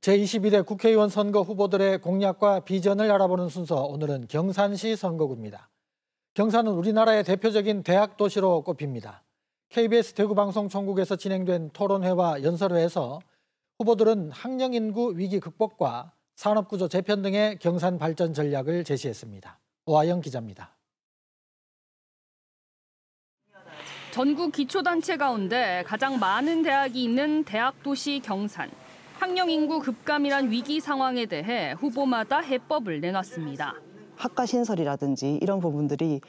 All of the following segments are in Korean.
제2 1회 국회의원 선거 후보들의 공약과 비전을 알아보는 순서 오늘은 경산시 선거구입니다. 경산은 우리나라의 대표적인 대학 도시로 꼽힙니다. KBS 대구방송총국에서 진행된 토론회와 연설회에서 후보들은 학령 인구 위기 극복과 산업구조 재편 등의 경산 발전 전략을 제시했습니다. 오아영 기자입니다. 전국 기초단체 가운데 가장 많은 대학이 있는 대학도시 경산. 학령 인구 급감이란 위기 상황에 대해 후보마다 해법을 내놨습니다. 학과 신설이라든지 이런 부분들이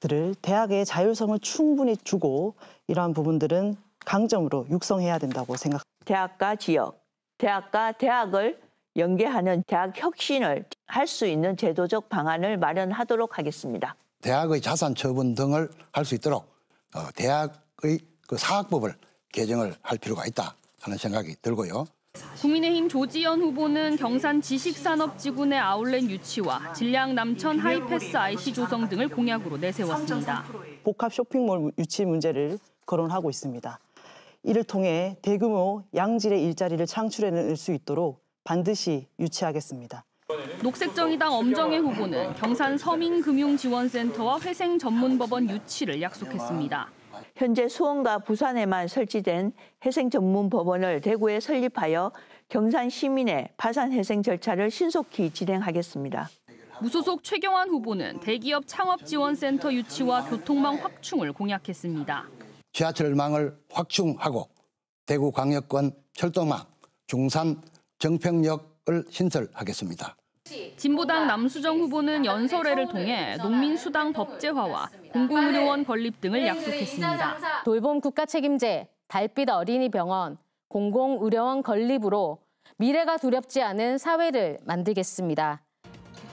들을 대학의 자율성을 충분히 주고 이러한 부분들은 강점으로 육성해야 된다고 생각. 대학과 지역, 대학과 대학을 연계하는 대학 혁신을 할 수 있는 제도적 방안을 마련하도록 하겠습니다. 대학의 자산 처분 등을 할 수 있도록 어, 대학의 그 사학법을 개정을 할 필요가 있다 하는 생각이 들고요. 국민의힘 조지현 후보는 경산 지식산업지구 내 아울렛 유치와 진량 남천 하이패스 IC 조성 등을 공약으로 내세웠습니다. 복합 쇼핑몰 유치 문제를 거론하고 있습니다. 이를 통해 대규모 양질의 일자리를 창출해낼 수 있도록 반드시 유치하겠습니다. 녹색정의당 엄정혜 후보는 경산 서민금융지원센터와 회생전문법원 유치를 약속했습니다. 현재 수원과 부산에만 설치된 해생 전문 법원을 대구에 설립하여 경산 시민의 파산 해생 절차를 신속히 진행하겠습니다. 무소속 최경환 후보는 대기업 창업지원센터 유치와 교통망 확충을 공약했습니다. 지하철망을 확충하고 대구 광역권 철도망 중산 정평역을 신설하겠습니다. 진보당 남수정 후보는 연설회를 통해 농민수당 법제화와 공공의료원 건립 등을 약속했습니다. 돌봄 국가 책임제, 달빛 어린이 병원, 공공의료원 건립으로 미래가 두렵지 않은 사회를 만들겠습니다.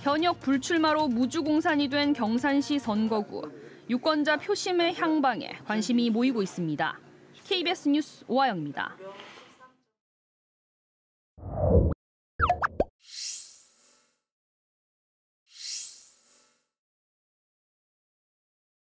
현역 불출마로 무주공산이 된 경산시 선거구. 유권자 표심의 향방에 관심이 모이고 있습니다. KBS 뉴스 오하영입니다.